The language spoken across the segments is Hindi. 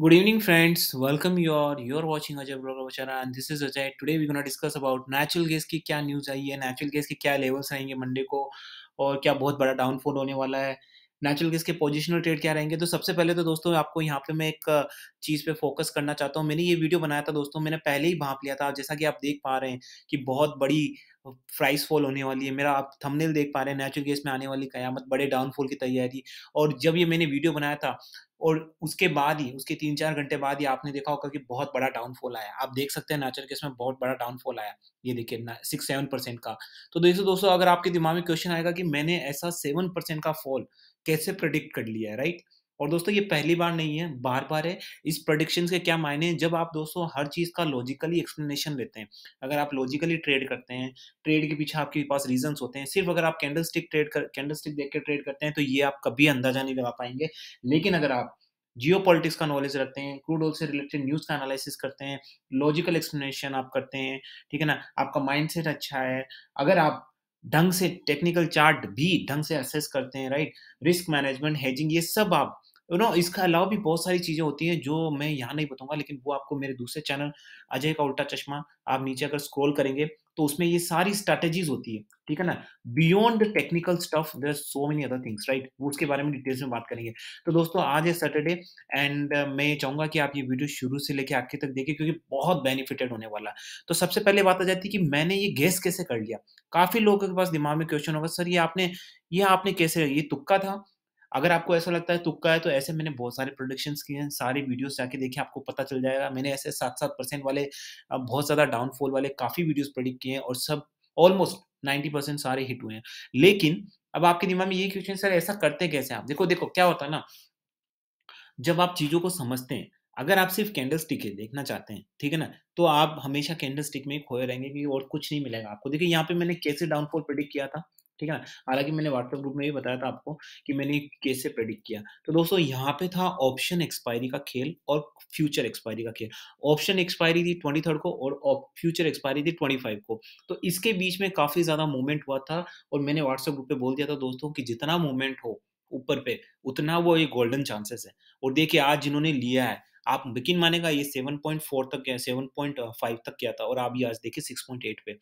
Good evening friends welcome you're are you are watching Ajay blog बचारा and this is Ajay today we gonna discuss about natural gas की क्या न्यूज़ आई है नेचुरल गैस के क्या लेवल्स आएंगे मंडे को और क्या बहुत बड़ा डाउनफॉल होने वाला है नेचुरल गैस के पोजिशनल ट्रेड क्या रहेंगे तो सबसे पहले तो दोस्तों आपको यहाँ पे मैं एक चीज़ पे फोकस करना चाहता हूँ मैंने ये वीडियो बनाया था दोस्तों मैंने पहले ही भाप लिया था जैसा कि आप देख पा रहे हैं कि बहुत बड़ी प्राइस फॉल होने वाली है मेरा आप थंबनेल देख पा रहे हैं नेचुरल गैस में आने वाली कयामत बड़े डाउनफॉल की तैयारी और जब ये मैंने वीडियो बनाया था और उसके बाद ही उसके तीन चार घंटे बाद ही आपने देखा होगा कि बहुत बड़ा डाउनफॉल आया आप देख सकते हैं नेचुरल गैस में बहुत बड़ा डाउनफॉल आया ये देखिए सिक्स सेवन परसेंट का तो देखिए दोस्तों अगर आपके दिमाग में क्वेश्चन आएगा कि मैंने ऐसा सेवन परसेंट का फॉल कैसे प्रडिक्ट कर लिया है राइट और दोस्तों ये पहली बार नहीं है बार बार है इस प्रोडिक्शन के क्या मायने हैं जब आप दोस्तों हर चीज़ का लॉजिकली एक्सप्लेनेशन लेते हैं अगर आप लॉजिकली ट्रेड करते हैं ट्रेड के पीछे आपके पास रीजंस होते हैं सिर्फ अगर आप कैंडल स्टिक ट्रेड कर कैंडल स्टिक देख के ट्रेड करते हैं तो ये आप कभी अंदाजा नहीं लगा पाएंगे लेकिन अगर आप जियो पॉलिटिक्स का नॉलेज रखते हैं क्रूड ऑयल से रिलेटेड न्यूज़ का एनालिसिस करते हैं लॉजिकल एक्सप्लेनेशन आप करते हैं ठीक है ना आपका माइंड अच्छा है अगर आप ढंग से टेक्निकल चार्ट भी ढंग से असेस करते हैं राइट रिस्क मैनेजमेंट हेजिंग ये सब आप यू तो नो इसका अलावा भी बहुत सारी चीज़ें होती हैं जो मैं यहाँ नहीं बताऊंगा लेकिन वो आपको मेरे दूसरे चैनल अजय का उल्टा चश्मा आप नीचे अगर स्क्रॉल करेंगे तो उसमें ये सारी स्ट्रेटेजीज होती है ठीक है ना beyond technical stuff there so many other things right उसके बारे में डिटेल्स में बात करेंगे तो दोस्तों आज है सैटरडे एंड uh, मैं ये चाहूंगा कि आप ये वीडियो शुरू से लेके आखिर तक देखें क्योंकि बहुत बेनिफिटेड होने वाला है तो सबसे पहले बात आ जाती है कि मैंने ये गैस कैसे कर लिया काफी लोगों के पास दिमाग में क्वेश्चन होगा सर ये आपने ये आपने कैसे ये तुक्का था अगर आपको ऐसा लगता है तुक्का है तो ऐसे मैंने बहुत सारे प्रोडक्शन किए हैं सारे वीडियोस जाके देखें आपको पता चल जाएगा मैंने ऐसे सात सात परसेंट वाले बहुत ज़्यादा डाउनफॉल वाले काफ़ी वीडियोस प्रोडिक्ट किए हैं और सब ऑलमोस्ट नाइन्टी परसेंट सारे हिट हुए हैं लेकिन अब आपके दिमाग में ये क्वेश्चन सर ऐसा करते कैसे आप देखो देखो क्या होता है ना जब आप चीज़ों को समझते हैं अगर आप सिर्फ कैंडल स्टिक देखना चाहते हैं ठीक है ना तो आप हमेशा कैंडल स्टिक में खोए रहेंगे कि और कुछ नहीं मिलेगा आपको देखिए यहाँ पे मैंने कैसे डाउनफॉल प्रिडिक्ट किया था ठीक है हालांकि मैंने व्हाट्सएप ग्रुप में भी बताया था आपको कि मैंने कैसे प्रेडिक्ट किया तो दोस्तों यहाँ पे था ऑप्शन एक्सपायरी का खेल और फ्यूचर एक्सपायरी का खेल ऑप्शन एक्सपायरी थी ट्वेंटी को और फ्यूचर एक्सपायरी थी ट्वेंटी को तो इसके बीच में काफ़ी ज़्यादा मूवमेंट हुआ था और मैंने व्हाट्सएप ग्रुप पे बोल दिया था दोस्तों की जितना मूवमेंट हो ऊपर पे उतना वो ये गोल्डन चांसेस है और देखिए आज जिन्होंने लिया है आप यकीन मानेगा ये सेवन पॉइंट फोर तक गया सेवन पॉइंट फाइव तक गया था और आप ये आज देखिए सिक्स पॉइंट एट पे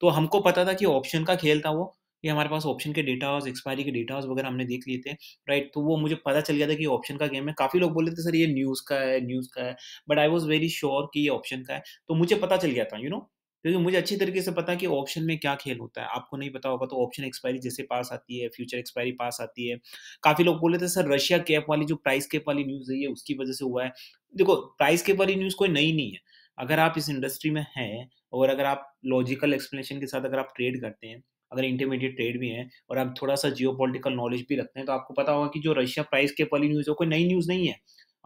तो हमको पता था कि ऑप्शन का खेल था वो ये हमारे पास ऑप्शन के डेटाज एक्सपायरी के डेटाज वगैरह हमने देख लिए थे राइट तो वो मुझे पता चल गया था कि ऑप्शन का गेम है काफ़ी लोग बोल रहे थे सर ये न्यूज़ का है न्यूज़ का है but I was very sure कि ये ऑप्शन का है तो मुझे पता चल गया था यू नो क्योंकि मुझे अच्छी तरीके से पता है कि ऑप्शन में क्या खेल होता है आपको नहीं पता होगा तो ऑप्शन एक्सपायरी जैसे पास आती है फ्यूचर एक्सपायरी पास आती है काफ़ी लोग बोले थे सर रशिया कैप वाली जो प्राइस कैप वाली न्यूज़ है ये उसकी वजह से हुआ है देखो प्राइस कैप वाली न्यूज़ कोई नई नहीं है अगर आप इस इंडस्ट्री में हैं और अगर आप लॉजिकल एक्सप्लेनेशन के साथ अगर आप ट्रेड करते हैं अगर इंटरमीडिएट ट्रेड भी हैं और आप थोड़ा सा जियो नॉलेज भी रखते हैं तो आपको पता होगा कि जो रशिया प्राइस केप वाली न्यूज़ है कोई नई न्यूज़ नहीं है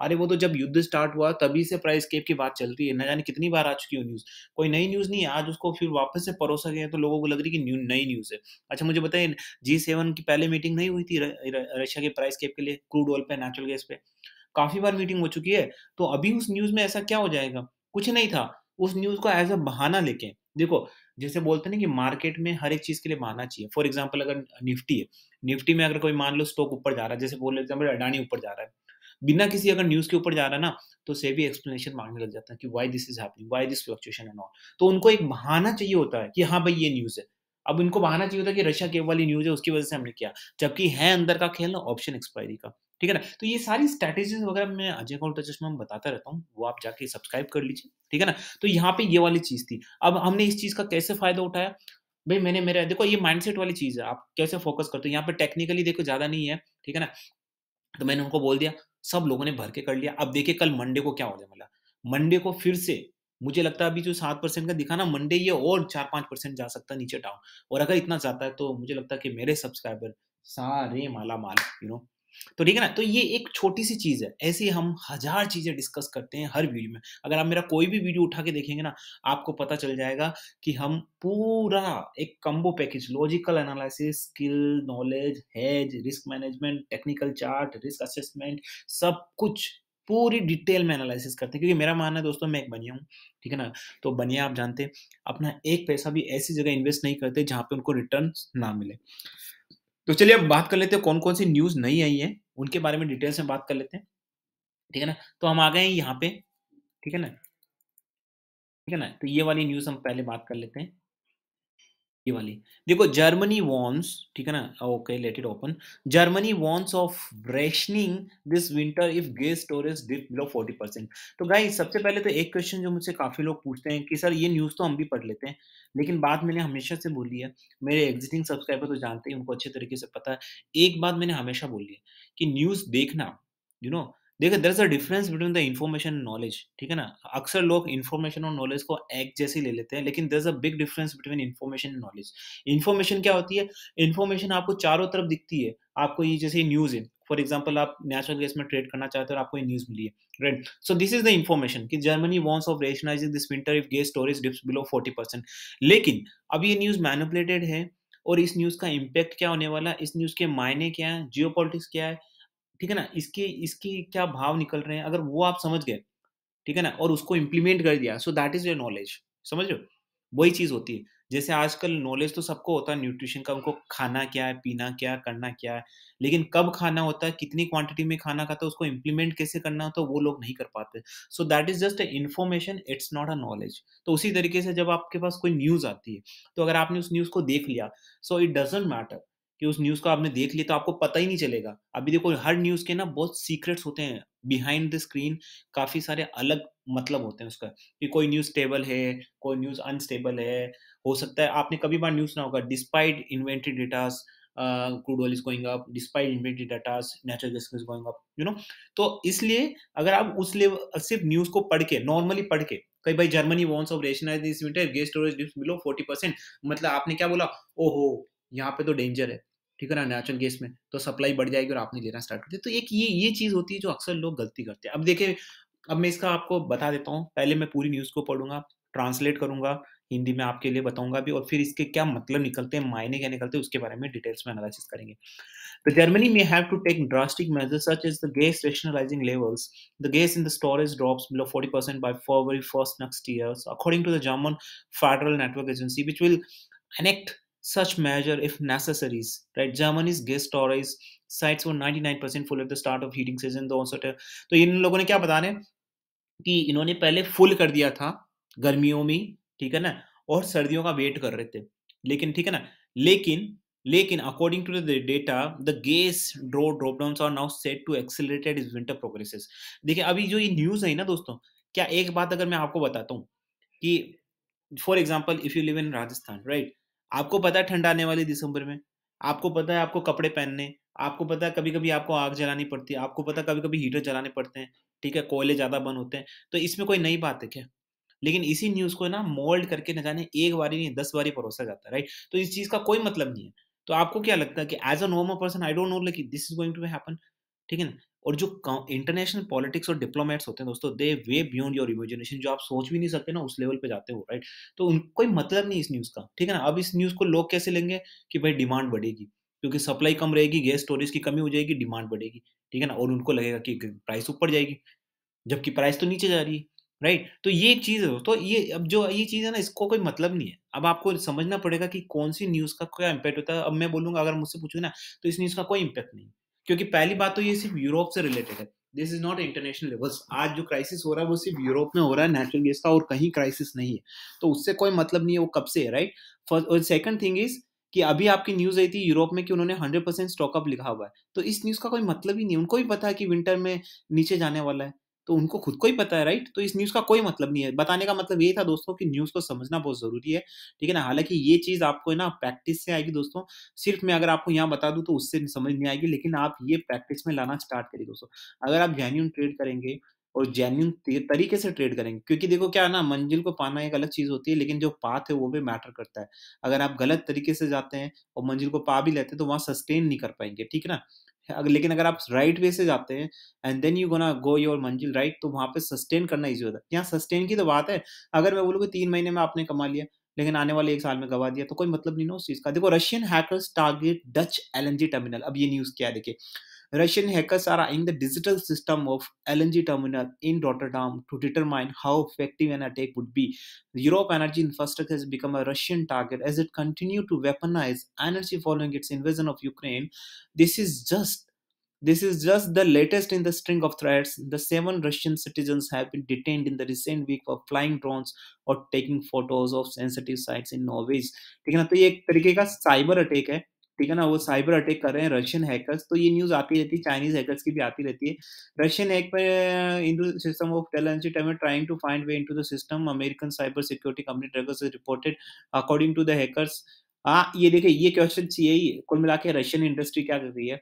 अरे वो तो जब युद्ध स्टार्ट हुआ तभी से प्राइस केप की बात चलती है न जाने कितनी बार आ चुकी है न्यूज़ कोई नई न्यूज़ नहीं है आज उसको फिर वापस से परोसा गया तो लोगों को लग रही कि न्यू नई न्यूज़ है अच्छा मुझे बताइए जी सेवन की पहले मीटिंग नहीं हुई थी रशिया के प्राइस केप के लिए क्रूड ऑयल पे नेचुरल गैस पे काफ़ी बार मीटिंग हो चुकी है तो अभी उस न्यूज़ में ऐसा क्या हो जाएगा कुछ नहीं था उस न्यूज़ को एज अ बहाना लेके देखो जैसे बोलते हैं कि मार्केट में हर एक चीज़ के लिए मानना चाहिए फॉर एग्जाम्पल अगर निफ्टी है निफ्टी में अगर कोई मान लो स्टॉक ऊपर जा रहा है जैसे फॉर एग्जाम्पल अडानी ऊपर जा रहा है बिना किसी अगर न्यूज़ के ऊपर जा रहा है ना तो से भी एक्सप्लेनेशन मांगने लग जाता है कि why this is happening why this fluctuation and all तो उनको एक बहाना चाहिए होता है कि हाँ भाई ये न्यूज़ है अब इनको बहाना चाहिए होता है कि रशिया केव वाली न्यूज़ है उसकी वजह से हमने किया जबकि है अंदर का खेल ना ऑप्शन एक्सपायरी का ठीक है ना तो ये सारी स्ट्रैटेजीज वगैरह मैं अजय का उल्टा चश्मा में बताता रहता हूँ वो आप जाके सब्सक्राइब कर लीजिए ठीक है ना तो यहाँ पे ये वाली चीज़ थी अब हमने इस चीज़ का कैसे फायदा उठाया भाई मैंने मेरा देखो ये माइंडसेट वाली चीज़ है आप कैसे फोकस करते हो यहाँ पे टेक्निकली देखो ज़्यादा नहीं है ठीक है ना तो मैंने उनको बोल दिया सब लोगों ने भर के कर लिया अब देखिए कल मंडे को क्या होने वाला मंडे को फिर से मुझे लगता है अभी जो सात परसेंट का दिखा ना मंडे ये और चार पांच परसेंट जा सकता है नीचे डाउन और अगर इतना जाता है तो मुझे लगता है कि मेरे सब्सक्राइबर सारे माला माल यू नो तो ठीक है ना तो ये एक छोटी सी चीज़ है ऐसे हम हजार चीज़ें डिस्कस करते हैं हर वीडियो में अगर आप मेरा कोई भी वीडियो उठा के देखेंगे ना आपको पता चल जाएगा कि हम पूरा एक combo package logical analysis skill knowledge hedge risk management technical chart risk assessment सब कुछ पूरी डिटेल में एनालिसिस करते हैं क्योंकि मेरा मानना है दोस्तों मैं एक बनिया हूँ ठीक है ना तो बनिया आप जानते हैं अपना एक पैसा भी ऐसी जगह इन्वेस्ट नहीं करते जहाँ पे उनको रिटर्न ना मिले तो चलिए अब बात कर लेते हैं कौन कौन सी न्यूज नई आई है उनके बारे में डिटेल से बात कर लेते हैं ठीक है ना तो हम आ गए हैं यहाँ पे ठीक है ना ठीक है ना तो ये वाली न्यूज हम पहले बात कर लेते हैं ये वाली देखो जर्मनी वॉन्स ठीक है ना okay let it open Germany warns of rationing this winter if gas storage dip below forty percent तो गाइस सबसे पहले तो एक क्वेश्चन जो मुझसे काफी लोग पूछते हैं कि सर ये न्यूज तो हम भी पढ़ लेते हैं लेकिन बात मैंने हमेशा से बोली है मेरे एग्जिटिंग सब्सक्राइबर तो जानते हैं उनको अच्छे तरीके से पता है एक बात मैंने हमेशा बोली है कि न्यूज देखना यू you नो know, देखिए there is a difference between the information and knowledge ठीक है ना अक्सर लोग इन्फॉर्मेशन और नॉलेज को एक जैसे ले लेते हैं लेकिन there is a big difference between information and knowledge information क्या होती है इन्फॉर्मेशन आपको चारों तरफ दिखती है आपको ये जैसे न्यूज़ है फॉर एग्जाम्पल आप नेचुरल गैस में ट्रेड करना चाहते हो और आपको ये न्यूज़ मिली है right so this is the information कि Germany warns of rationalizing this winter if gas storage dips below forty percent लेकिन अब ये न्यूज़ मैनुपलेटेड है और इस न्यूज़ का इम्पैक्ट क्या होने वाला है इस न्यूज़ के मायने क्या है जियो क्या है ठीक है ना इसके इसके क्या भाव निकल रहे हैं अगर वो आप समझ गए ठीक है ना और उसको इम्प्लीमेंट कर दिया so that is your knowledge समझ लो वही चीज होती है जैसे आजकल नॉलेज तो सबको होता है न्यूट्रिशन का उनको खाना क्या है पीना क्या है करना क्या है लेकिन कब खाना होता है कितनी क्वांटिटी में खाना खाता है उसको इम्प्लीमेंट कैसे करना होता है वो लोग नहीं कर पाते so that is just information it's not a knowledge तो उसी तरीके से जब आपके पास कोई न्यूज आती है तो अगर आपने उस न्यूज को देख लिया सो इट डजेंट मैटर कि उस न्यूज़ को आपने देख लिया तो आपको पता ही नहीं चलेगा अभी देखो हर न्यूज़ के ना बहुत सीक्रेट्स होते हैं बिहाइंड द स्क्रीन काफ़ी सारे अलग मतलब होते हैं उसका कि कोई न्यूज़ स्टेबल है कोई न्यूज़ अनस्टेबल है हो सकता है आपने कभी बार न्यूज़ ना होगा despite inventory datas crude oil is going up despite inventory datas natural gas is going up you know तो इसलिए अगर आप उस लेवल सिर्फ न्यूज़ को पढ़ के नॉर्मली पढ़ के कई भाई Germany warns of rationalize this winter gas storage dips below forty percent मतलब आपने क्या बोला ओहो यहाँ पे तो डेंजर है ठीक है ना नेचुरल गैस में तो सप्लाई बढ़ जाएगी और आपने लेना स्टार्ट कर दिया तो एक ये ये चीज़ होती है जो अक्सर लोग गलती करते हैं अब देखिए अब मैं इसका आपको बता देता हूँ पहले मैं पूरी न्यूज़ को पढ़ूंगा ट्रांसलेट करूंगा हिंदी में आपके लिए बताऊंगा भी और फिर इसके क्या मतलब निकलते हैं मायने क्या निकलते हैं उसके बारे में डिटेल्स में एनालिसिस करेंगे the Germany may have to take drastic measure such is the gas rationalizing levels the gas in the storage drops below forty percent by for first next year according to the German federal network agency which will connect such measure if necessary. Right? Germany's gas storage sites were 99% full at the start of heating season. The also तो इन लोगों ने क्या बता रहे कि इन्होंने पहले फुल कर दिया था गर्मियों में ठीक है ना और सर्दियों का वेट कर रहे थे लेकिन ठीक है ना लेकिन लेकिन according to the data the gas draw drop down are now set to accelerated is winter progresses देखिए अभी जो ये न्यूज है ना दोस्तों क्या एक बात अगर मैं आपको बताता हूँ कि for example if you live in Rajasthan right आपको पता है ठंड आने वाली दिसंबर में आपको पता है आपको कपड़े पहनने आपको पता है कभी कभी आपको आग जलानी पड़ती है आपको पता है कभी कभी हीटर जलाने पड़ते हैं ठीक है कोयले ज़्यादा बंद होते हैं तो इसमें कोई नई बात है क्या लेकिन इसी न्यूज़ को ना मोल्ड करके न जाने एक बारी नहीं दस बारी परोसा जाता है राइट तो इस चीज़ का कोई मतलब नहीं है तो आपको क्या लगता है कि as a normal person I don't know like this is going to happen ठीक है ना और जो इंटरनेशनल पॉलिटिक्स और डिप्लोमेट्स होते हैं दोस्तों they way beyond your imagination जो आप सोच भी नहीं सकते ना उस लेवल पे जाते हो राइट तो उन कोई मतलब नहीं इस न्यूज़ का ठीक है ना अब इस न्यूज़ को लोग कैसे लेंगे कि भाई डिमांड बढ़ेगी क्योंकि सप्लाई कम रहेगी गैस स्टोरेज की कमी हो जाएगी डिमांड बढ़ेगी ठीक है ना और उनको लगेगा कि प्राइस ऊपर जाएगी जबकि प्राइस तो नीचे जा रही है राइट right? तो ये एक चीज़ है तो ये अब जो ये चीज़ है ना इसको कोई मतलब नहीं है अब आपको समझना पड़ेगा कि कौन सी न्यूज़ का क्या इम्पैक्ट होता है अब मैं बोलूंगा अगर मुझसे पूछूँ ना तो इस न्यूज़ का कोई इम्पैक्ट नहीं क्योंकि पहली बात तो ये सिर्फ यूरोप से रिलेटेड है this is not international levels आज जो क्राइसिस हो रहा है वो सिर्फ यूरोप में हो रहा है नेचुरल गैस का और कहीं क्राइसिस नहीं है तो उससे कोई मतलब नहीं है वो कब से है राइट फर्स्ट और सेकंड थिंग इज कि अभी आपकी न्यूज आई थी यूरोप में कि उन्होंने 100 परसेंट स्टॉकअप लिखा हुआ है तो इस न्यूज का कोई मतलब ही नहीं उनको भी पता है कि विंटर में नीचे जाने वाला है तो उनको खुद को ही पता है राइट तो इस न्यूज़ का कोई मतलब नहीं है बताने का मतलब ये था दोस्तों कि न्यूज़ को समझना बहुत ज़रूरी है ठीक है ना हालांकि ये चीज़ आपको है ना प्रैक्टिस से आएगी दोस्तों सिर्फ मैं अगर आपको यहाँ बता दूँ तो उससे समझ नहीं आएगी लेकिन आप ये प्रैक्टिस में लाना स्टार्ट करिए दोस्तों अगर आप जेन्यून ट्रेड करेंगे और जेन्यून तरीके से ट्रेड करेंगे क्योंकि देखो क्या ना मंजिल को पाना एक अलग चीज होती है लेकिन जो पाथ है वो भी मैटर करता है अगर आप गलत तरीके से जाते हैं और मंजिल को पा भी लेते हैं तो वहां सस्टेन नहीं कर पाएंगे ठीक है ना लेकिन अगर आप राइट वे से जाते हैं and then you gonna go your मंजिल राइट तो वहाँ पे सस्टेन करना इजी होता है यहाँ सस्टेन की तो बात है अगर मैं बोलूँ कि तीन महीने में आपने कमा लिया लेकिन आने वाले एक साल में गवा दिया तो कोई मतलब नहीं ना उस चीज़ का देखो Russian hackers target Dutch L terminal अब ये न्यूज़ क्या है देखिए Russian hackers are eyeing the digital system of LNG terminal in Rotterdam to determine how effective an attack would be. Europe energy infrastructure has become a Russian target as it continued to weaponize energy following its invasion of Ukraine. This is just this is just the latest in the string of threats. The seven Russian citizens have been detained in the recent week for flying drones or taking photos of sensitive sites in Norway. ठीक है ना तो ये एक तरीके का है ठीक है ना वो साइबर अटैक कर रहे हैं रशियन हैकर्स तो ये न्यूज आती रहती है चाइनीज हैकर्स की भी आती रहती है रशियन हैक पर into system of time trying to find way into the system American cyber security company Dragos is reported according to the hackers हाँ ये देखिए ये क्वेश्चन चाहिए ही कुल मिला के रशियन इंडस्ट्री क्या कर रही है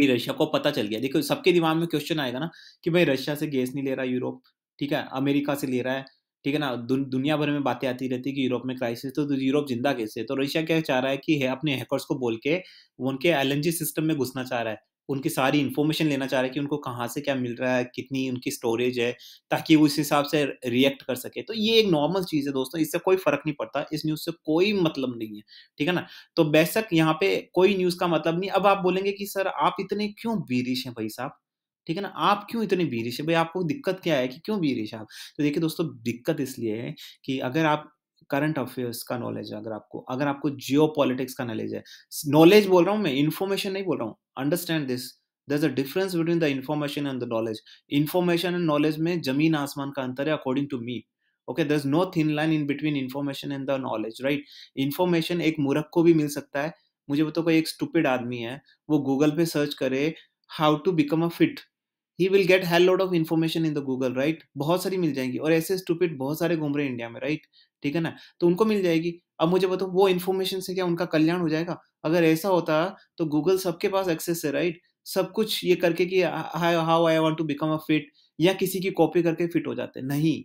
कि रशिया को पता चल गया देखो सबके दिमाग में क्वेश्चन आएगा ना कि भाई रशिया से गैस नहीं ले रहा यूरोप ठीक है अमेरिका से ले रहा है ठीक है ना दुनिया भर में बातें आती रहती है कि यूरोप में क्राइसिस तो यूरोप जिंदा कैसे तो रशिया क्या चाह रहा है कि है अपने हैकर्स को बोल के उनके एल सिस्टम में घुसना चाह रहा है उनकी सारी इन्फॉर्मेशन लेना चाह रहा है कि उनको कहाँ से क्या मिल रहा है कितनी उनकी स्टोरेज है ताकि वो इस हिसाब से रिएक्ट कर सके तो ये एक नॉर्मल चीज़ है दोस्तों इससे कोई फर्क नहीं पड़ता इस न्यूज़ से कोई मतलब नहीं है ठीक है ना तो बेशक यहाँ पे कोई न्यूज़ का मतलब नहीं अब आप बोलेंगे कि सर आप इतने क्यों बीरिश हैं भाई साहब ठीक है ना आप क्यों इतने बीरिश है भाई आपको दिक्कत क्या है कि क्यों बीरिश है आप तो देखिए दोस्तों दिक्कत इसलिए है कि अगर आप करंट अफेयर्स का नॉलेज है अगर आपको अगर आपको जियो पॉलिटिक्स का नॉलेज है नॉलेज बोल रहा हूँ मैं इन्फॉर्मेशन नहीं बोल रहा हूँ understand this there's a difference between the information and the knowledge information and knowledge में जमीन आसमान का अंतर है according to me okay there is no thin line in between information and the knowledge right information एक मूर्ख को भी मिल सकता है मुझे बताओ कोई एक स्टूपिड आदमी है वो गूगल पे सर्च करे how to become a fit he will get hell load of information in the Google right बहुत सारी मिल जाएंगी और ऐसे स्टूपिड बहुत सारे घूम रहे हैं इंडिया में राइट ठीक है ना तो उनको मिल जाएगी अब मुझे बताओ वो इन्फॉर्मेशन से क्या उनका कल्याण हो जाएगा अगर ऐसा होता तो गूगल सबके पास एक्सेस है राइट सब कुछ ये करके कि how I want to become a fit या किसी की कॉपी करके फिट हो जाते नहीं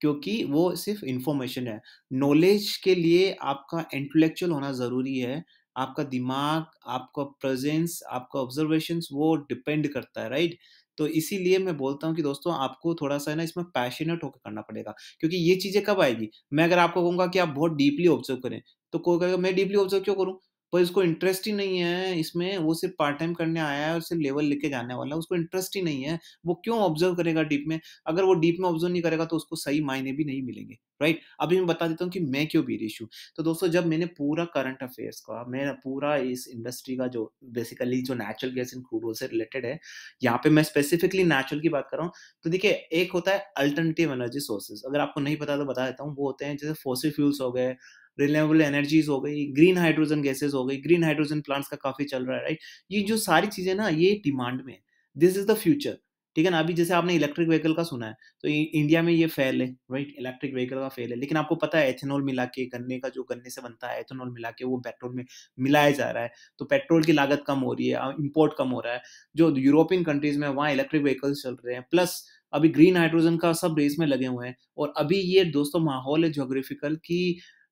क्योंकि वो सिर्फ इन्फॉर्मेशन है नॉलेज के लिए आपका इंटेलेक्चुअल होना ज़रूरी है आपका दिमाग आपका प्रेजेंस आपका ऑब्जर्वेशन वो डिपेंड करता है राइट तो इसीलिए मैं बोलता हूँ कि दोस्तों आपको थोड़ा सा ना इसमें पैशनेट होकर करना पड़ेगा क्योंकि ये चीज़ें कब आएगी मैं अगर आपको कहूंगा कि आप बहुत डीपली ऑब्जर्व करें तो कोई कहेगा मैं डीपली ऑब्जर्व क्यों करूँ पर इसको इंटरेस्ट ही नहीं है इसमें वो सिर्फ पार्ट टाइम करने आया है और सिर्फ लेवल लेके जाने वाला है उसको इंटरेस्ट ही नहीं है वो क्यों ऑब्जर्व करेगा डीप में अगर वो डीप में ऑब्जर्व नहीं करेगा तो उसको सही मायने भी नहीं मिलेंगे राइट अभी मैं बता देता हूँ कि मैं क्यों रिश हूँ तो दोस्तों जब मैंने पूरा करंट अफेयर्स का मेरा पूरा इस इंडस्ट्री का जो बेसिकली जो नेचुरल गैस इन क्रूड से रिलेटेड है यहाँ पे मैं स्पेसिफिकली नेचुरल की बात कर रहा हूँ तो देखिए एक होता है अल्टरनेटिव एनर्जी सोर्सेज अगर आपको नहीं पता तो बता देता हूँ वो होते हैं जैसे फोसिल फ्यूल्स हो गए रिन्यूएबल एनर्जीज हो गई ग्रीन हाइड्रोजन गैसेज हो गई ग्रीन हाइड्रोजन प्लांट्स का काफ़ी चल रहा है राइट ये जो सारी चीज़ें ना ये डिमांड में है दिस इज द फ्यूचर ठीक है ना अभी जैसे आपने इलेक्ट्रिक व्हीकल का सुना है तो इंडिया में ये फेल है राइट इलेक्ट्रिक व्हीकल का फेल है लेकिन आपको पता है एथेनॉल मिला के गन्ने का जो गन्ने से बनता है एथेनॉल मिला के वो पेट्रोल में मिलाया जा रहा है तो पेट्रोल की लागत कम हो रही है इम्पोर्ट कम हो रहा है जो यूरोपियन कंट्रीज में वहाँ इलेक्ट्रिक व्हीकल्स चल रहे हैं प्लस अभी ग्रीन हाइड्रोजन का सब रेस में लगे हुए हैं और अभी ये दोस्तों माहौल है जोग्राफिकल की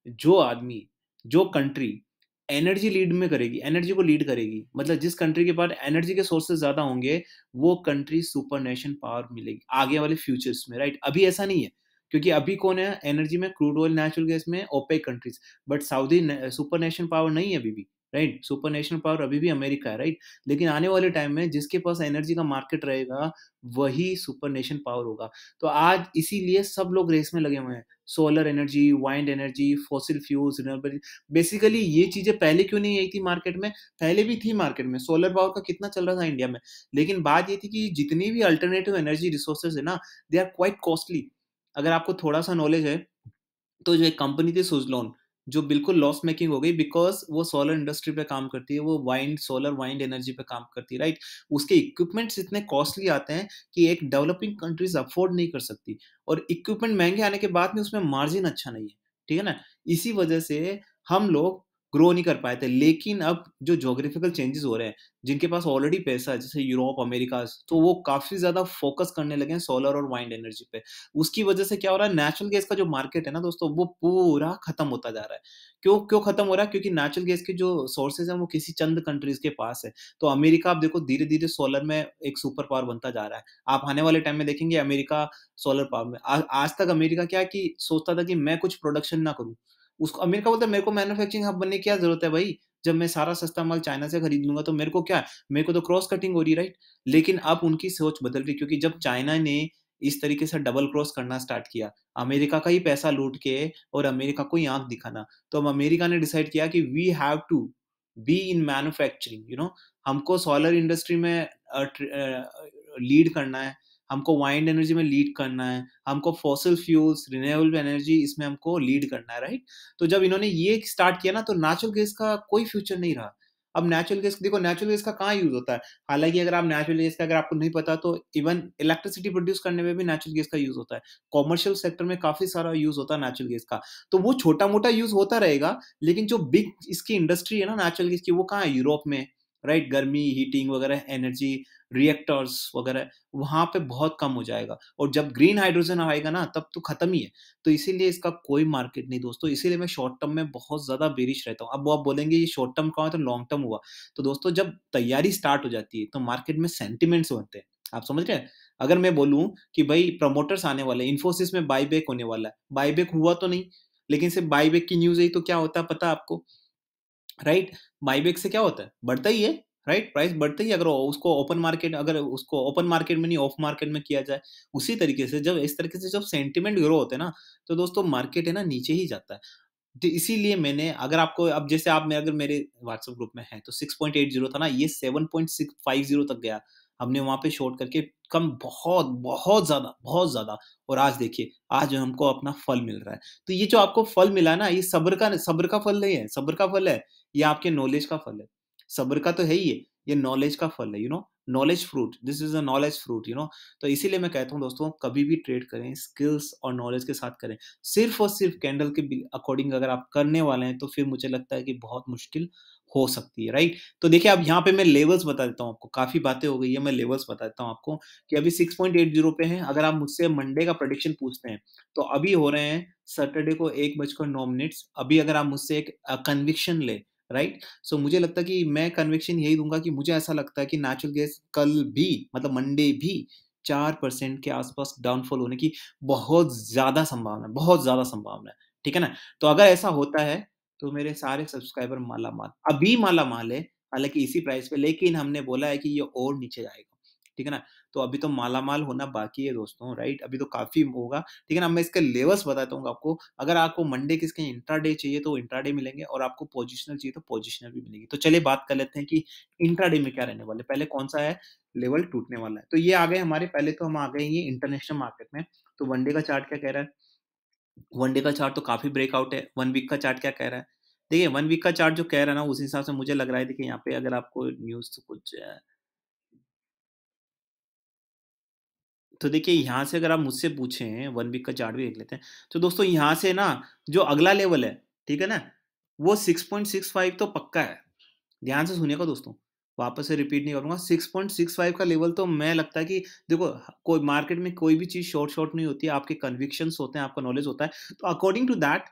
जो आदमी जो कंट्री एनर्जी लीड में करेगी एनर्जी को लीड करेगी मतलब जिस कंट्री के पास एनर्जी के सोर्सेज ज्यादा होंगे वो कंट्री सुपर नेशन पावर मिलेगी आगे वाले फ्यूचर्स में राइट अभी ऐसा नहीं है क्योंकि अभी कौन है एनर्जी में क्रूड ऑयल नेचुरल गैस में OPEC countries but Saudi super nation power नहीं है अभी भी राइट सुपर नेशनल पावर अभी भी अमेरिका है राइट लेकिन आने वाले टाइम में जिसके पास एनर्जी का मार्केट रहेगा वही सुपर नेशन पावर होगा तो आज इसीलिए सब लोग रेस में लगे हुए हैं solar energy wind energy fossil fuels renewable basically ये चीज़ें पहले क्यों नहीं आई थी मार्केट में पहले भी थी मार्केट में सोलर पावर का कितना चल रहा था इंडिया में लेकिन बात ये थी कि जितनी भी अल्टरनेटिव एनर्जी रिसोर्सेज है ना दे आर क्वाइट कॉस्टली अगर आपको थोड़ा सा नॉलेज है तो जो एक कंपनी थी सुजलोन जो बिल्कुल लॉस मेकिंग हो गई बिकॉज वो सोलर इंडस्ट्री पे काम करती है वो वाइंड सोलर वाइंड एनर्जी पे काम करती है राइट उसके इक्विपमेंट्स इतने कॉस्टली आते हैं कि एक डेवलपिंग कंट्रीज अफोर्ड नहीं कर सकती और इक्विपमेंट महंगे आने के बाद में उसमें मार्जिन अच्छा नहीं है ठीक है ना इसी वजह से हम लोग ग्रो नहीं कर पाए थे लेकिन अब जो जोग्राफिकल चेंजेस हो रहे हैं जिनके पास ऑलरेडी पैसा है जैसे यूरोप अमेरिका तो वो काफी ज्यादा फोकस करने लगे हैं सोलर और वाइंड एनर्जी पे उसकी वजह से क्या हो रहा है नेचुरल गैस का जो मार्केट है ना दोस्तों वो पूरा खत्म होता जा रहा है क्यों क्यों खत्म हो रहा है क्योंकि नेचुरल गैस के जो सोर्सेज है वो किसी चंद कंट्रीज के पास है तो अमेरिका आप देखो धीरे धीरे सोलर में एक सुपर पावर बनता जा रहा है आप आने वाले टाइम में देखेंगे अमेरिका सोलर पावर में आज तक अमेरिका क्या कि सोचता था कि मैं कुछ प्रोडक्शन ना करूँ उसको अमेरिका बोलता है मेरे को मैन्युफैक्चरिंग हब बनने की क्या जरूरत है भाई जब मैं सारा सस्ता माल चाइना से खरीद लूंगा तो मेरे को क्या है? मेरे को तो क्रॉस कटिंग हो रही राइट लेकिन अब उनकी सोच बदल रही क्योंकि जब चाइना ने इस तरीके से डबल क्रॉस करना स्टार्ट किया अमेरिका का ही पैसा लूट के और अमेरिका को ही आंख दिखाना तो अब अमेरिका ने डिसाइड किया कि we have to be in manufacturing you know हमको सोलर इंडस्ट्री में लीड करना है हमको वाइंड एनर्जी में लीड करना है हमको फॉसिल फ्यूल्स रिन्यूएबल एनर्जी इसमें हमको लीड करना है राइट तो जब इन्होंने ये स्टार्ट किया ना तो नेचुरल गैस का कोई फ्यूचर नहीं रहा अब नेचुरल गैस देखो नेचुरल गैस का कहाँ यूज होता है हालांकि अगर आप नेचुरल गैस का अगर आपको नहीं पता तो इवन इलेक्ट्रिसिटी प्रोड्यूस करने में भी नेचुरल गैस का यूज होता है कॉमर्शियल सेक्टर में काफी सारा यूज होता है नेचुरल गैस का तो वो छोटा मोटा यूज होता रहेगा लेकिन जो बिग इसकी इंडस्ट्री है ना नेचुरल गैस की वो कहाँ है यूरोप में राइट गर्मी हीटिंग वगैरह एनर्जी रिएक्टर्स वगैरह वहाँ पे बहुत कम हो जाएगा और जब ग्रीन हाइड्रोजन आएगा ना तब तो खत्म ही है तो इसीलिए इसका कोई मार्केट नहीं दोस्तों इसीलिए मैं शॉर्ट टर्म में बहुत ज़्यादा बेरिश रहता हूँ अब वो आप बोलेंगे ये शॉर्ट टर्म का हुआ तो लॉन्ग टर्म हुआ तो दोस्तों जब तैयारी स्टार्ट हो जाती है तो मार्केट में सेंटिमेंट्स होते हैं आप समझ रहे हैं अगर मैं बोलूँ कि भाई प्रमोटर्स आने वाले इन्फोसिस में बैक होने वाला है बैक हुआ तो नहीं लेकिन सिर्फ बैक की न्यूज़ आई तो क्या होता है पता आपको राइट right? बाईबैक से क्या होता है बढ़ता ही है राइट प्राइस बढ़ते ही अगर उसको ओपन मार्केट अगर उसको ओपन मार्केट में नहीं ऑफ मार्केट में किया जाए उसी तरीके से जब इस तरीके से जब सेंटिमेंट ग्रो होते हैं ना तो दोस्तों मार्केट है ना नीचे ही जाता है तो इसीलिए मैंने अगर आपको अब जैसे आप मैं अगर मेरे व्हाट्सएप ग्रुप में है तो जीरो था ना ये जीरो तक गया हमने वहाँ पे शॉर्ट करके कम बहुत बहुत ज़्यादा बहुत ज़्यादा और आज देखिए आज हमको अपना फल मिल रहा है तो ये जो आपको फल मिला ना ये सब्र का सब्र का फल नहीं है सब्र का फल है ये आपके नॉलेज का फल है सब्र का तो है ही है ये नॉलेज का फल है you know knowledge fruit this is a knowledge fruit you know तो इसीलिए मैं कहता हूँ दोस्तों कभी भी ट्रेड करें स्किल्स और नॉलेज के साथ करें सिर्फ और सिर्फ कैंडल के अकॉर्डिंग अगर आप करने वाले हैं तो फिर मुझे लगता है कि बहुत मुश्किल हो सकती है राइट तो देखिए अब यहाँ पे मैं लेवल्स बता देता हूँ आपको काफी बातें हो गई है मैं लेवल्स बता देता हूँ आपको कि अभी सिक्स पॉइंट एट जीरो पे है अगर आप मुझसे मंडे का प्रोडिक्शन पूछते हैं तो अभी हो रहे हैं सैटरडे को एक बजकर नौ मिनट्स अभी अगर आप मुझसे एक कन्विक्शन ले राइट right? सो so, मुझे लगता है कि मैं कन्विक्शन यही दूंगा कि मुझे ऐसा लगता है कि नेचुरल गैस कल भी मतलब मंडे भी चार परसेंट के आसपास डाउनफॉल होने की बहुत ज़्यादा संभावना है बहुत ज़्यादा संभावना है ठीक है ना तो अगर ऐसा होता है तो मेरे सारे सब्सक्राइबर माला माल अभी माला माल है हालांकि इसी प्राइस पे लेकिन हमने बोला है कि ये और नीचे जाएगा ठीक है ना तो अभी तो माला माल होना बाकी है दोस्तों राइट अभी तो काफी होगा ठीक है ना मैं इसके लेवल्स बताता हूँ आपको अगर आपको मंडे किसके डे चाहिए तो डे मिलेंगे और आपको पोजिशनल चाहिए तो पोजिशनल भी मिलेंगे तो चलिए बात कर लेते हैं कि इंट्राडे में क्या रहने वाले पहले कौन सा है लेवल टूटने वाला है तो ये आ गए हमारे पहले तो हम आ गए ये इंटरनेशनल मार्केट में तो वनडे का चार्ट क्या कह रहा है वनडे का चार्ट तो काफी ब्रेकआउट है वन वीक का चार्ट क्या कह रहा है देखिए वन वीक का चार्ट जो कह रहा है ना उस हिसाब से मुझे लग रहा है देखिए यहाँ पे अगर आपको न्यूज तो कुछ तो देखिए यहाँ से अगर आप मुझसे पूछें वन वीक का चार्ट भी देख लेते हैं तो दोस्तों यहाँ से ना जो अगला लेवल है ठीक है ना वो 6.65 तो पक्का है ध्यान से सुनिएगा दोस्तों वापस से रिपीट नहीं करूँगा 6.65 का लेवल तो मैं लगता है कि देखो कोई मार्केट में कोई भी चीज़ शॉर्ट शॉर्ट नहीं होती है आपके कन्विक्शंस होते हैं आपका नॉलेज होता है तो according to that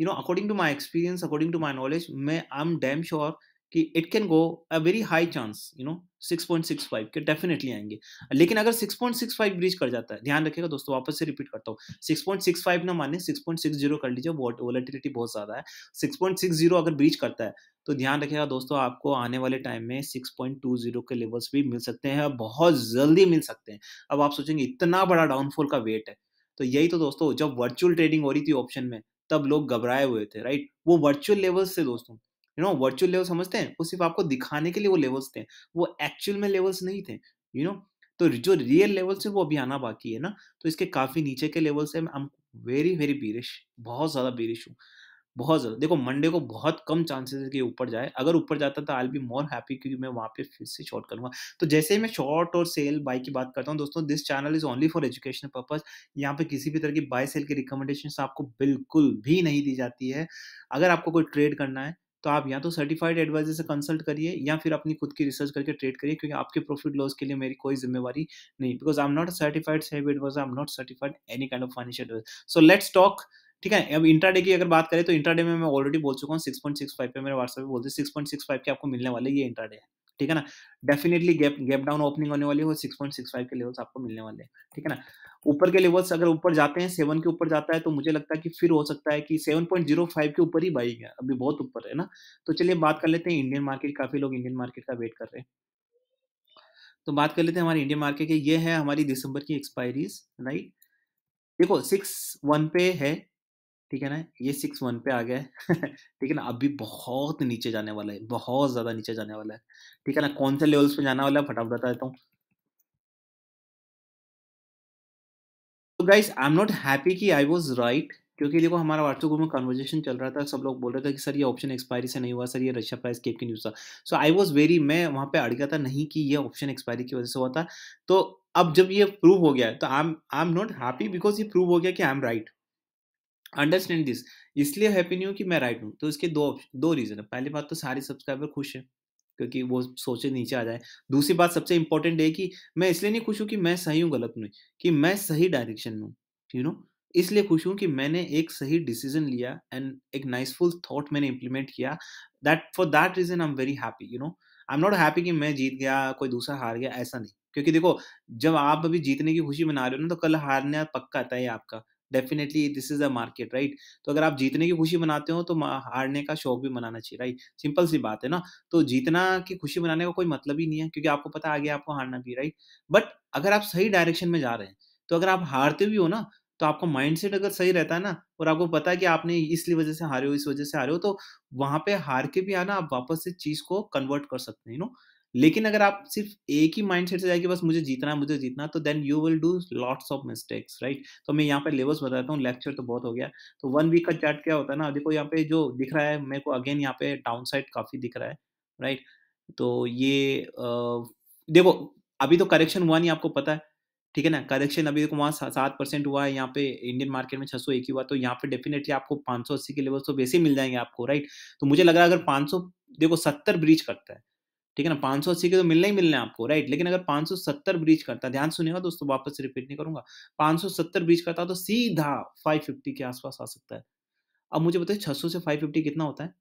you know according to my experience according to my knowledge मैं आई एम डैम श्योर कि it can go a very high chance you know 6.65 के डेफिनेटली आएंगे लेकिन अगर 6.65 ब्रीच कर जाता है ध्यान रखिएगा दोस्तों वापस से रिपीट करता हूँ 6.65 ना माने 6.60 कर लीजिए वोलेटिलिटी बहुत ज़्यादा है 6.60 अगर ब्रीच करता है तो ध्यान रखिएगा दोस्तों आपको आने वाले टाइम में 6.20 के लेवल्स भी मिल सकते हैं बहुत जल्दी मिल सकते हैं अब आप सोचेंगे इतना बड़ा डाउनफॉल का वेट है तो यही तो दोस्तों जब वर्चुअल ट्रेडिंग हो रही थी ऑप्शन में तब लोग घबराए हुए थे राइट वो वर्चुअल लेवल्स से दोस्तों यू नो वर्चुअल लेवल समझते हैं वो सिर्फ आपको दिखाने के लिए वो लेवल्स थे वो एक्चुअल में लेवल्स नहीं थे यू you नो know? तो जो रियल लेवल्स है वो अभी आना बाकी है ना तो इसके काफ़ी नीचे के लेवल्स है आई वेरी वेरी बीरिश बहुत ज़्यादा बीरिश हूँ बहुत ज़्यादा देखो मंडे को बहुत कम चांसेस है कि ऊपर जाए अगर ऊपर जाता तो आई बी मोर हैप्पी क्योंकि मैं वहाँ पे फिर से शॉर्ट करूँगा तो जैसे ही मैं शॉर्ट और सेल बाय की बात करता हूँ दोस्तों this channel is only for education purpose यहाँ पे किसी भी तरह की बाई सेल की रिकमेंडेशन आपको बिल्कुल भी नहीं दी जाती है अगर आपको कोई ट्रेड करना है तो आप या तो सर्टिफाइड एडवाइजर से कंसल्ट करिए या फिर अपनी खुद की रिसर्च करके ट्रेड करिए क्योंकि आपके प्रॉफिट लॉस के लिए मेरी कोई जिम्मेवारी नहीं because I am not certified save advisor I am not certified any kind of financial advisor so let's talk ठीक है अब इंट्राडे की अगर बात करें तो इंट्राडे में मैं ऑलरेडी बोल चुका हूँ सिक्स पॉइंट सिक्स फाइव पे मेरे व्हाट्सएप पे बोलते सिक्स पॉइंट सिक्स फाइव के आपको मिलने वाले ये इंट्राडे है ठीक है ना definitely gap gap down opening होने वाली है सिक्स पॉइंट सिक्स फाइव के लेवल्स आपको मिलने वाले हैं ठीक है ना ऊपर के लेवल्स अगर ऊपर जाते हैं सेवन के ऊपर जाता है तो मुझे लगता है कि फिर हो सकता है कि सेवन पॉइंट जीरो फाइव के ऊपर ही बाई गया अभी बहुत ऊपर है ना तो चलिए बात कर लेते हैं इंडियन मार्केट काफी लोग इंडियन मार्केट का वेट कर रहे हैं तो बात कर लेते हैं हमारे इंडियन मार्केट की ये है हमारी दिसंबर की एक्सपायरीज राइट देखो सिक्स वन पे है ठीक है ना ये सिक्स वन पे आ गया है ठीक है ना अभी बहुत नीचे जाने वाला है बहुत ज़्यादा नीचे जाने वाला है ठीक है ना कौन से लेवल्स पे जाने वाला है फटाफट बता देता हूँ तो guys I am not happy कि आई वॉज राइट क्योंकि देखो हमारा व्हाट्सएप ग्रुप में कन्वर्जेशन चल रहा था सब लोग बोल रहे थे कि सर ये ऑप्शन एक्सपायरी से नहीं हुआ सर ये रशिया प्राइस केप की न्यूज़ था सो आई वॉज वेरी मैं वहाँ पे अड़ गया था नहीं कि ये ऑप्शन एक्सपायरी की वजह से हुआ था तो अब जब ये प्रूव हो गया तो I am I am not happy because ये प्रूव हो गया कि I am right understand this इसलिए हैप्पी नहीं हूँ कि मैं राइट हूँ तो इसके दो दो रीज़न है पहली बात तो सारे सब्सक्राइबर खुश हैं क्योंकि वो सोचे नीचे आ जाए दूसरी बात सबसे इंपॉर्टेंट है कि मैं इसलिए नहीं खुश हूँ कि मैं सही हूँ गलत नहीं कि मैं सही डायरेक्शन में हूँ यू नो इसलिए खुश हूँ कि मैंने एक सही डिसीजन लिया एंड एक नाइसफुल थॉट मैंने इम्प्लीमेंट किया that for that reason I am very happy you know I am not happy कि मैं जीत गया कोई दूसरा हार गया ऐसा नहीं क्योंकि देखो जब आप अभी जीतने की खुशी मना रहे हो ना तो कल हारना पक्का आता है आपका definitely this is a market right तो अगर आप जीतने की खुशी मनाते हो तो हारने का शौक भी मनाना चाहिए राइट सिंपल सी बात है ना तो जीतना की खुशी मनाने का को कोई मतलब ही नहीं है क्योंकि आपको पता आगे आपको हारना भी राइट बट अगर आप सही डायरेक्शन में जा रहे हैं तो अगर आप हारते भी हो ना तो आपका माइंड अगर सही रहता है ना और आपको पता है कि आपने इसलिए वजह से हारे हो इस वजह से हारे हो तो वहां पे हार के भी आना आप वापस से चीज को कन्वर्ट कर सकते हैं यू नो लेकिन अगर आप सिर्फ एक ही माइंडसेट से जाएंगे बस मुझे जीतना है मुझे जीतना तो then you will do lots of mistakes right तो मैं यहाँ पे लेवल्स बताता हूँ लेक्चर तो बहुत हो गया तो वन वीक का चार्ट क्या होता है ना देखो यहाँ पे जो दिख रहा है मेरे को अगेन यहाँ पे डाउन साइड काफ़ी दिख रहा है राइट right? तो ये आ, देखो अभी तो करेक्शन हुआ नहीं आपको पता है ठीक है ना करेक्शन अभी देखो वहाँ सात परसेंट हुआ है यहाँ पे इंडियन मार्केट में छह सौ एक ही हुआ तो यहाँ पे डेफिनेटली आपको पाँच सौ अस्सी के लेवल तो वैसे मिल जाएंगे आपको राइट तो मुझे लग रहा है अगर पाँच सौ देखो सत्तर ब्रीच करता है ठीक है ना पाँच सौ अस्सी के तो मिलना ही मिलना है आपको राइट लेकिन अगर पाँच सौ सत्तर ब्रीच करता ध्यान सुनेगा दोस्तों वापस रिपीट नहीं करूंगा पाँच सौ सत्तर ब्रीच करता तो सीधा फाइव फिफ्टी के आसपास आ सकता है अब मुझे बताइए छह सौ से फाइव फिफ्टी कितना होता है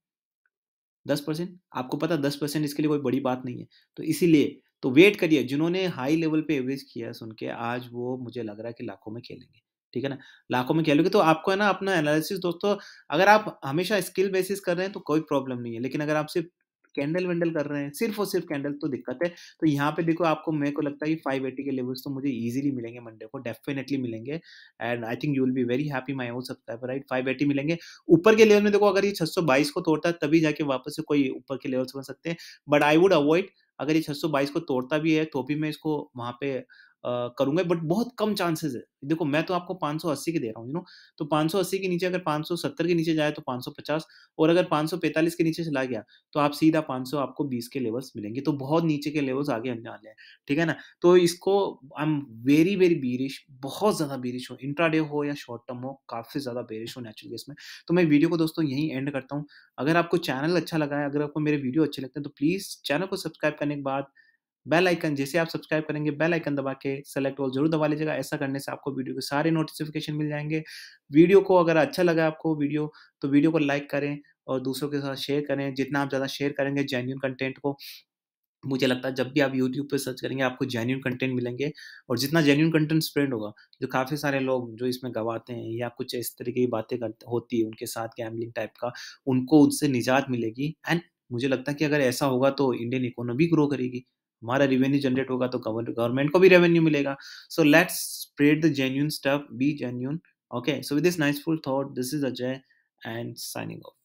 दस परसेंट आपको पता दस परसेंट इसके लिए कोई बड़ी बात नहीं है तो इसीलिए तो वेट करिए जिन्होंने हाई लेवल पे एवरेज किया है सुन के आज वो मुझे लग रहा है कि लाखों में खेलेंगे ठीक है ना लाखों में खेलोगे तो आपको है ना अपना एनालिसिस दोस्तों अगर आप हमेशा स्किल बेसिस कर रहे हैं तो कोई प्रॉब्लम नहीं है लेकिन अगर आप सिर्फ कैंडल वेंडल कर रहे हैं सिर्फ और सिर्फ कैंडल तो दिक्कत है तो यहाँ पे देखो आपको मेरे को लगता है फाइव एटी के लेवल्स तो मुझे ईजिली मिलेंगे मंडे को डेफिनेटली मिलेंगे and I think you will be very happy my own subscriber right five eighty मिलेंगे ऊपर के लेवल में देखो अगर ये छह को तोड़ता है तभी जाके वापस से कोई ऊपर के लेवल्स बन सकते हैं बट आई वुड अवॉइड अगर ये बाईस को तोड़ता भी है तो भी मैं इसको वहाँ पे करूंगा बट बहुत कम चांसेस है देखो मैं तो आपको 580 के दे रहा हूँ यू नो तो 580 के नीचे अगर 570 के नीचे जाए तो 550 और अगर 545 के नीचे चला गया तो आप सीधा 500 आपको 20 के लेवल्स मिलेंगे तो बहुत नीचे के लेवल्स आगे आने वाले हैं ठीक है ना तो इसको I am very very bearish बहुत ज़्यादा बीरिश हो इंट्रा हो या शॉर्ट टर्म हो काफ़ी ज़्यादा बेरिश हो नेचुरल गैस में तो मैं वीडियो को दोस्तों यहीं एंड करता हूँ अगर आपको चैनल अच्छा लगा है अगर आपको मेरे वीडियो अच्छे लगते हैं तो प्लीज़ चैनल को सब्सक्राइब करने के बाद बेल आइकन जैसे आप सब्सक्राइब करेंगे बेल आइकन दबा के सेलेक्ट ऑल जरूर दबा लीजिएगा ऐसा करने से आपको वीडियो के सारे नोटिफिकेशन मिल जाएंगे वीडियो को अगर अच्छा लगा आपको वीडियो तो वीडियो को लाइक करें और दूसरों के साथ शेयर करें जितना आप ज़्यादा शेयर करेंगे जेन्यून कंटेंट को मुझे लगता है जब भी आप यूट्यूब पर सर्च करेंगे आपको जेन्यून कंटेंट मिलेंगे और जितना जेन्यून कंटेंट स्प्रेड होगा जो काफ़ी सारे लोग जो इसमें गवाते हैं या कुछ इस तरीके की बातें करते होती है उनके साथ गैमलिंग टाइप का उनको उनसे निजात मिलेगी एंड मुझे लगता है कि अगर ऐसा होगा तो इंडियन इकोनॉमी ग्रो करेगी हमारा रेवेन्यू जनरेट होगा तो गवर्नमेंट को भी रेवेन्यू मिलेगा so let's spread the genuine stuff be genuine okay so with this niceful thought this is Ajay and signing of